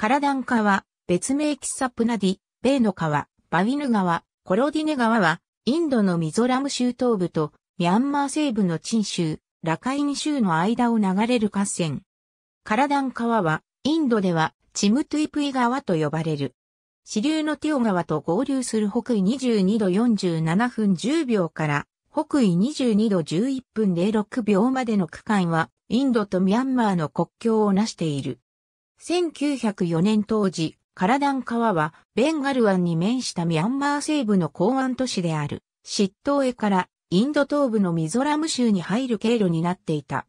カラダン川、別名キッサプナディ、ベーの川、バウィヌ川、コロディネ川は、インドのミゾラム州東部と、ミャンマー西部のチン州、ラカイニ州の間を流れる河川。カラダン川は、インドでは、チムトゥイプイ川と呼ばれる。支流のティオ川と合流する北緯22度47分10秒から北緯22度11分06秒までの区間はインドとミャンマーの国境をなしている。1904年当時、カラダン川はベンガル湾に面したミャンマー西部の港湾都市である、シトへからインド東部のミゾラム州に入る経路になっていた。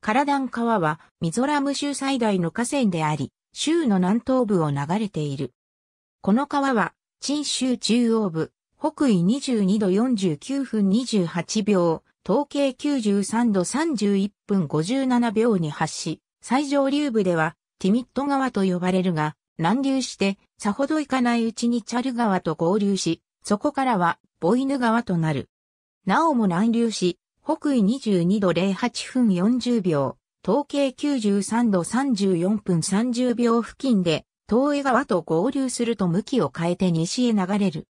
カラダン川はミゾラム州最大の河川であり、州の南東部を流れている。この川は、陳州中央部、北緯22度49分28秒、統計93度31分57秒に発し、最上流部ではティミット川と呼ばれるが、南流して、さほど行かないうちにチャル川と合流し、そこからは、ボイヌ川となる。なおも南流し、北緯22度08分40秒、統計93度34分30秒付近で、東江川と合流すると向きを変えて西へ流れる。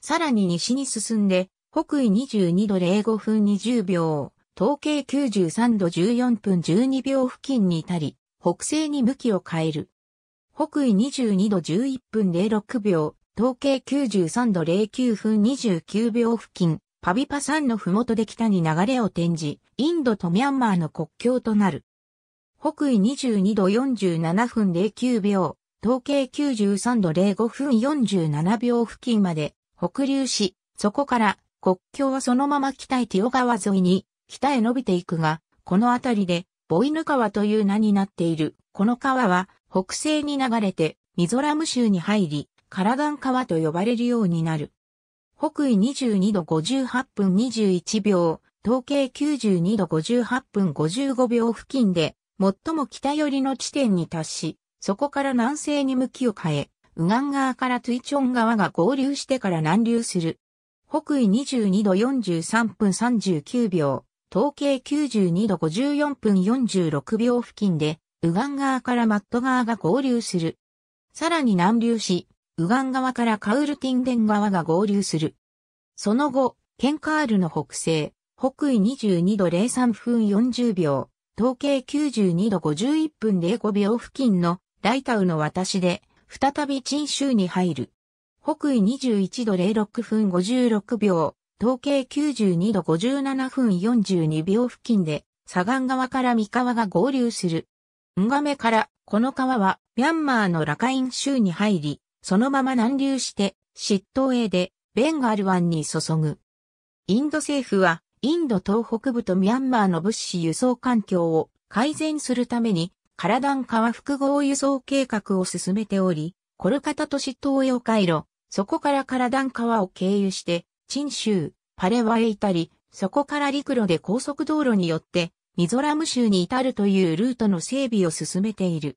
さらに西に進んで、北緯22度05分20秒、統計93度14分12秒付近に至り、北西に向きを変える。北緯22度11分06秒、東経93度09分29秒付近、パビパ山の麓で北に流れを転じ、インドとミャンマーの国境となる。北緯22度47分09秒、東経93度05分47秒付近まで北流し、そこから国境はそのまま北へティオ川沿いに北へ伸びていくが、この辺りでボイヌ川という名になっている。この川は北西に流れてミゾラム州に入り、カラガン川と呼ばれるようになる。北緯22度58分21秒、統計92度58分55秒付近で、最も北寄りの地点に達し、そこから南西に向きを変え、ウガン川からトゥイチョン川が合流してから南流する。北緯22度43分39秒、統計92度54分46秒付近で、ウガン川からマット川が合流する。さらに南流し、ウガン川からカウルティンデン川が合流する。その後、ケンカールの北西、北緯22度03分40秒、統計92度51分05秒付近のライタウの渡しで、再び陳州に入る。北緯21度06分56秒、統計92度57分42秒付近で、左岸側から三河が合流する。ンガメから、この川は、ミャンマーのラカイン州に入り、そのまま南流して、シットへで、ベンガル湾に注ぐ。インド政府は、インド東北部とミャンマーの物資輸送環境を改善するために、カラダン川複合輸送計画を進めており、コルカタとシ東へを回路、そこからカラダン川を経由して、陳州、パレワへ至り、そこから陸路で高速道路によって、ミゾラム州に至るというルートの整備を進めている。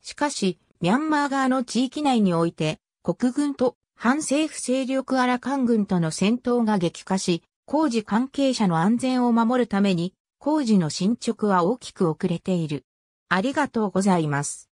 しかし、ミャンマー側の地域内において、国軍と反政府勢力アラカン軍との戦闘が激化し、工事関係者の安全を守るために、工事の進捗は大きく遅れている。ありがとうございます。